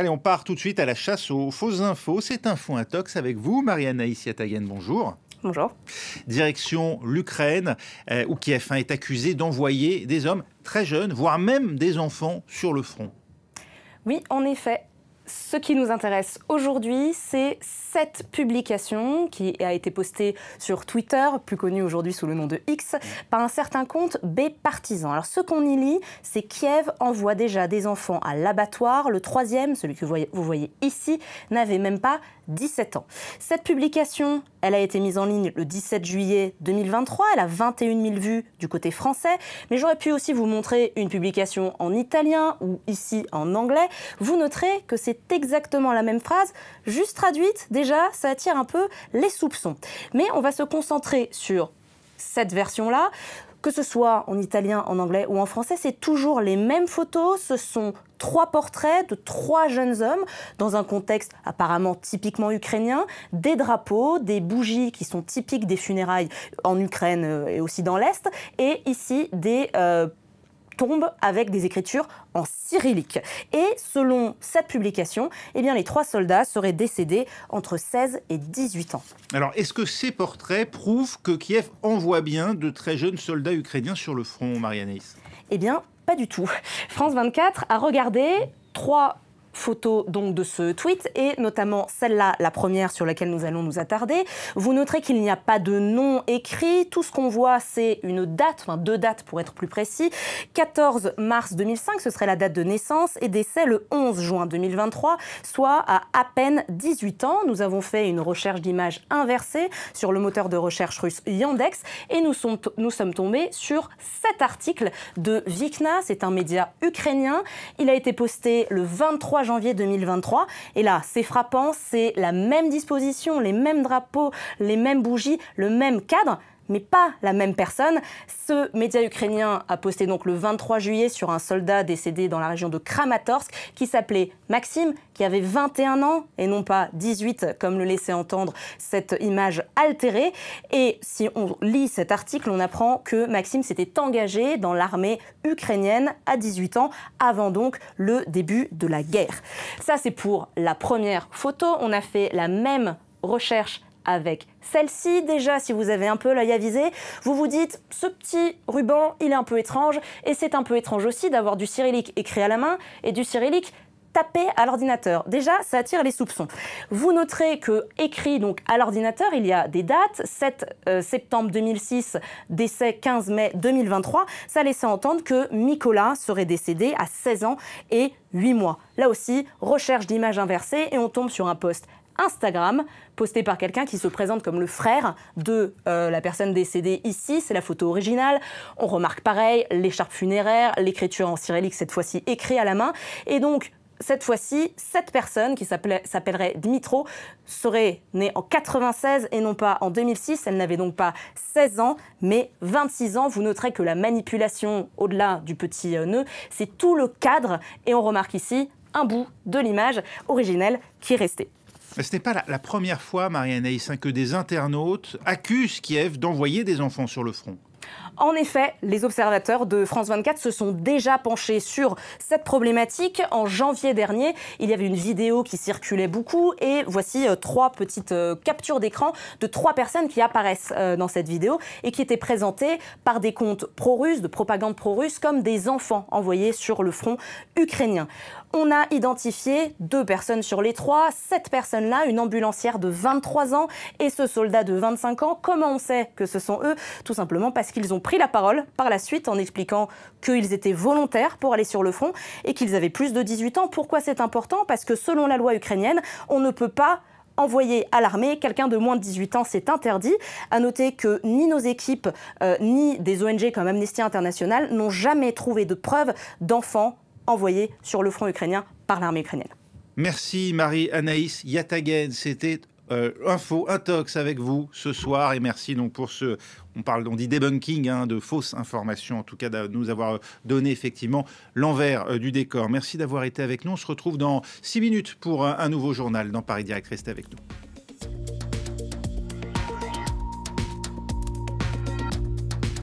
Allez, on part tout de suite à la chasse aux fausses infos. C'est Info Intox avec vous, Mariana Issiatagen. Bonjour. Bonjour. Direction l'Ukraine, euh, où Kiev hein, est accusé d'envoyer des hommes très jeunes, voire même des enfants, sur le front. Oui, en effet, ce qui nous intéresse aujourd'hui, c'est cette publication qui a été postée sur Twitter, plus connue aujourd'hui sous le nom de X, par un certain compte B Partisan. Alors ce qu'on y lit, c'est Kiev envoie déjà des enfants à l'abattoir. Le troisième, celui que vous voyez ici, n'avait même pas 17 ans. Cette publication, elle a été mise en ligne le 17 juillet 2023, elle a 21 000 vues du côté français, mais j'aurais pu aussi vous montrer une publication en italien ou ici en anglais. Vous noterez que c'est exactement la même phrase, juste traduite, déjà, ça attire un peu les soupçons. Mais on va se concentrer sur cette version-là que ce soit en italien, en anglais ou en français, c'est toujours les mêmes photos. Ce sont trois portraits de trois jeunes hommes dans un contexte apparemment typiquement ukrainien, des drapeaux, des bougies qui sont typiques des funérailles en Ukraine euh, et aussi dans l'Est, et ici des euh, tombe avec des écritures en cyrillique. Et selon cette publication, eh bien, les trois soldats seraient décédés entre 16 et 18 ans. Alors, est-ce que ces portraits prouvent que Kiev envoie bien de très jeunes soldats ukrainiens sur le front, Marianis Eh bien, pas du tout. France 24 a regardé trois photo donc de ce tweet et notamment celle-là, la première sur laquelle nous allons nous attarder. Vous noterez qu'il n'y a pas de nom écrit. Tout ce qu'on voit, c'est une date, enfin deux dates pour être plus précis. 14 mars 2005, ce serait la date de naissance et décès le 11 juin 2023, soit à à peine 18 ans. Nous avons fait une recherche d'image inversée sur le moteur de recherche russe Yandex et nous, nous sommes tombés sur cet article de Vikna. C'est un média ukrainien. Il a été posté le 23 janvier 2023. Et là, c'est frappant, c'est la même disposition, les mêmes drapeaux, les mêmes bougies, le même cadre mais pas la même personne. Ce média ukrainien a posté donc le 23 juillet sur un soldat décédé dans la région de Kramatorsk qui s'appelait Maxime, qui avait 21 ans et non pas 18 comme le laissait entendre cette image altérée. Et si on lit cet article, on apprend que Maxime s'était engagé dans l'armée ukrainienne à 18 ans avant donc le début de la guerre. Ça c'est pour la première photo. On a fait la même recherche avec celle-ci. Déjà, si vous avez un peu l'œil avisé, vous vous dites ce petit ruban, il est un peu étrange. Et c'est un peu étrange aussi d'avoir du cyrillique écrit à la main et du cyrillique tapé à l'ordinateur. Déjà, ça attire les soupçons. Vous noterez que écrit donc à l'ordinateur, il y a des dates 7 euh, septembre 2006, décès 15 mai 2023. Ça laissait entendre que Nicolas serait décédé à 16 ans et 8 mois. Là aussi, recherche d'image inversée et on tombe sur un poste Instagram, posté par quelqu'un qui se présente comme le frère de euh, la personne décédée ici. C'est la photo originale. On remarque pareil l'écharpe funéraire, l'écriture en cyrillique, cette fois-ci écrite à la main. Et donc, cette fois-ci, cette personne qui s'appellerait Dimitro serait née en 96 et non pas en 2006. Elle n'avait donc pas 16 ans, mais 26 ans. Vous noterez que la manipulation au-delà du petit euh, nœud, c'est tout le cadre. Et on remarque ici un bout de l'image originelle qui est resté. Ce n'est pas la, première fois, Marianne Aïssin, hein, que des internautes accusent Kiev d'envoyer des enfants sur le front. En effet, les observateurs de France 24 se sont déjà penchés sur cette problématique. En janvier dernier, il y avait une vidéo qui circulait beaucoup et voici euh, trois petites euh, captures d'écran de trois personnes qui apparaissent euh, dans cette vidéo et qui étaient présentées par des comptes pro-russes, de propagande pro-russe, comme des enfants envoyés sur le front ukrainien. On a identifié deux personnes sur les trois, cette personne-là, une ambulancière de 23 ans et ce soldat de 25 ans. Comment on sait que ce sont eux Tout simplement parce qu'ils ont pris la parole par la suite en expliquant qu'ils étaient volontaires pour aller sur le front et qu'ils avaient plus de 18 ans. Pourquoi c'est important Parce que selon la loi ukrainienne, on ne peut pas envoyer à l'armée quelqu'un de moins de 18 ans, c'est interdit. À noter que ni nos équipes euh, ni des ONG comme Amnesty International n'ont jamais trouvé de preuves d'enfants envoyés sur le front ukrainien par l'armée ukrainienne. Merci Marie-Anaïs Yataghen, c'était info euh, info intox avec vous ce soir et merci donc pour ce on parle on dit debunking hein, de fausses informations en tout cas de nous avoir donné effectivement l'envers euh, du décor. Merci d'avoir été avec nous. On se retrouve dans six minutes pour un nouveau journal dans Paris Direct. Restez avec nous.